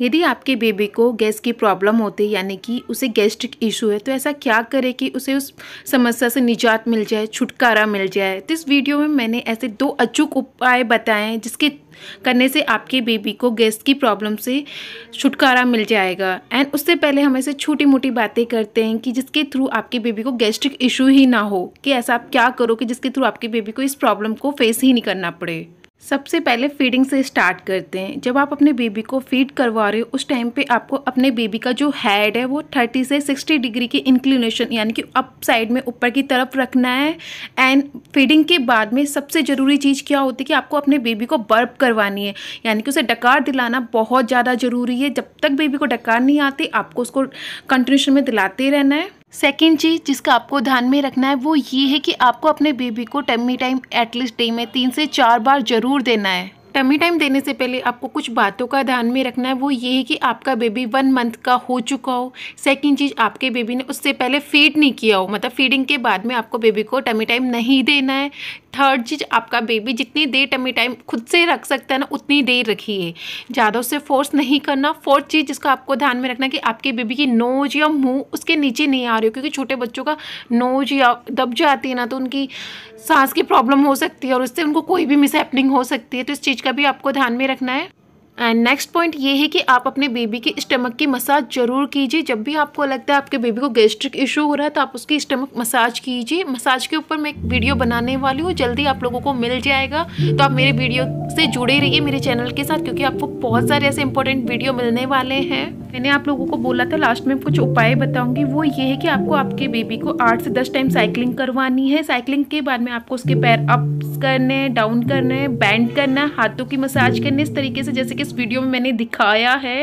यदि आपके बेबी को गैस की प्रॉब्लम होती है यानी कि उसे गैस्ट्रिक इशू है तो ऐसा क्या करे कि उसे उस समस्या से निजात मिल जाए छुटकारा मिल जाए तो इस वीडियो में मैंने ऐसे दो अचूक उपाय बताए हैं जिसके करने से आपके बेबी को गैस की प्रॉब्लम से छुटकारा मिल जाएगा एंड उससे पहले हम ऐसे छोटी मोटी बातें करते हैं कि जिसके थ्रू आपके बेबी को गैस्ट्रिक इशू ही ना हो कि ऐसा आप क्या करो कि जिसके थ्रू आपके बेबी को इस प्रॉब्लम को फेस ही नहीं करना पड़े सबसे पहले फीडिंग से स्टार्ट करते हैं जब आप अपने बेबी को फीड करवा रहे हो उस टाइम पे आपको अपने बेबी का जो हेड है वो 30 से 60 डिग्री की इंक्लिनेशन यानी कि अप साइड में ऊपर की तरफ रखना है एंड फीडिंग के बाद में सबसे ज़रूरी चीज़ क्या होती है कि आपको अपने बेबी को बर्फ करवानी है यानी कि उसे डकार दिलाना बहुत ज़्यादा ज़रूरी है जब तक बेबी को डकार नहीं आती आपको उसको कंटिन्यूशन में दिलाते रहना है सेकेंड चीज़ जिसका आपको ध्यान में रखना है वो ये है कि आपको अपने बेबी को टमी टाइम एटलीस्ट डे में तीन से चार बार ज़रूर देना है टमी टाइम देने से पहले आपको कुछ बातों का ध्यान में रखना है वो ये है कि आपका बेबी वन मंथ का हो चुका हो सेकंड चीज़ आपके बेबी ने उससे पहले फीड नहीं किया हो मतलब फीडिंग के बाद में आपको बेबी को टमी टाइम नहीं देना है थर्ड चीज़ आपका बेबी जितनी देर टमी टाइम खुद से रख सकता है ना उतनी देर रखिए ज़्यादा उससे फोर्स नहीं करना फोर्थ चीज़ जिसका आपको ध्यान में रखना कि आपके बेबी की नोज या मुंह उसके नीचे नहीं आ रही हो क्योंकि छोटे बच्चों का नोज या दब जाती है ना तो उनकी सांस की प्रॉब्लम हो सकती है और उससे उनको कोई भी मिसहैपनिंग हो सकती है तो इस चीज़ का भी आपको ध्यान में रखना है एंड नेक्स्ट पॉइंट ये है कि आप अपने बेबी के स्टमक की मसाज जरूर कीजिए जब भी आपको लगता है आपके बेबी को गैस्ट्रिक इशू हो रहा है तो आप उसकी स्टमक मसाज कीजिए मसाज के ऊपर मैं एक वीडियो बनाने वाली हूँ जल्दी आप लोगों को मिल जाएगा तो आप मेरे वीडियो से जुड़े रहिए मेरे चैनल के साथ क्योंकि आपको बहुत सारे ऐसे इंपॉर्टेंट वीडियो मिलने वाले हैं मैंने आप लोगों को बोला था लास्ट में कुछ उपाय बताऊंगी वो ये है कि आपको आपके बेबी को आठ से दस टाइम साइकिलिंग करवानी है साइकिलिंग के बाद में आपको उसके पैर अप करने हैं डाउन करने हैं बैंड करना है हाथों की मसाज करने इस तरीके से जैसे कि इस वीडियो में मैंने दिखाया है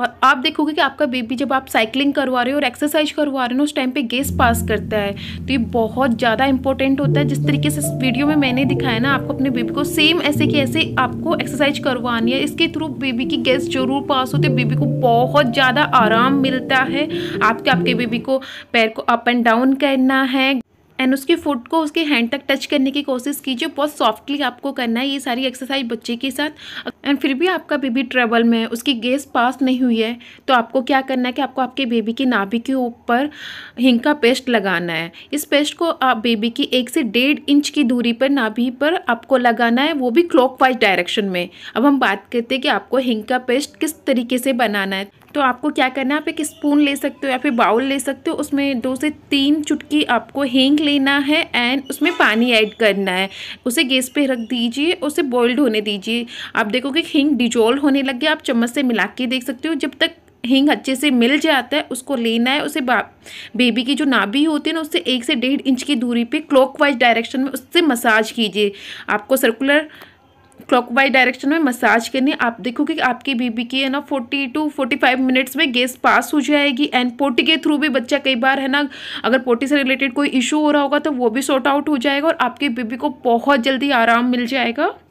और आप देखोगे कि आपका बेबी जब आप साइकिलिंग करवा रहे हो और एक्सरसाइज करवा रहे हो उस टाइम पे गैस पास करता है तो ये बहुत ज़्यादा इंपॉर्टेंट होता है जिस तरीके से इस वीडियो में मैंने दिखाया ना आपको अपने बेबी को सेम ऐसे कि ऐसे आपको एक्सरसाइज करवानी है इसके थ्रू बेबी की गैस जरूर पास होती है बेबी को बहुत ज़्यादा आराम मिलता है आपके आपके बेबी को पैर को अप एंड डाउन करना है एंड उसके फुट को उसके हैंड तक टच करने की कोशिश कीजिए बहुत सॉफ्टली आपको करना है ये सारी एक्सरसाइज बच्चे के साथ एंड फिर भी आपका बेबी ट्रेवल में है उसकी गैस पास नहीं हुई है तो आपको क्या करना है कि आपको आपके बेबी की नाभि के ऊपर हिंग का पेस्ट लगाना है इस पेस्ट को आप बेबी की एक से डेढ़ इंच की दूरी पर नाभि पर आपको लगाना है वो भी क्लॉक डायरेक्शन में अब हम बात करते हैं कि आपको हिंग का पेस्ट किस तरीके से बनाना है तो आपको क्या करना है आप एक स्पून ले सकते हो या फिर बाउल ले सकते हो उसमें दो से तीन चुटकी आपको हींग लेना है एंड उसमें पानी ऐड करना है उसे गैस पे रख दीजिए उसे बॉइल्ड होने दीजिए आप देखोगे हींग डिजोल्व होने लग गया आप चम्मच से मिला के देख सकते हो जब तक हींग अच्छे से मिल जाता है उसको लेना है उसे बेबी की जो नाभी होती है ना उससे एक से डेढ़ इंच की दूरी पे क्लॉकवाइज डायरेक्शन में उससे मसाज कीजिए आपको सर्कुलर वाइज डायरेक्शन में मसाज करनी आप देखोगे कि आपकी बीबी की है ना forty two forty five minutes में गैस पास हो जाएगी एंड पोटी के थ्रू भी बच्चा कई बार है ना अगर पोटी से रिलेटेड कोई इशू हो रहा होगा तो वो भी सॉर्ट आउट हो जाएगा और आपकी बीबी को बहुत जल्दी आराम मिल जाएगा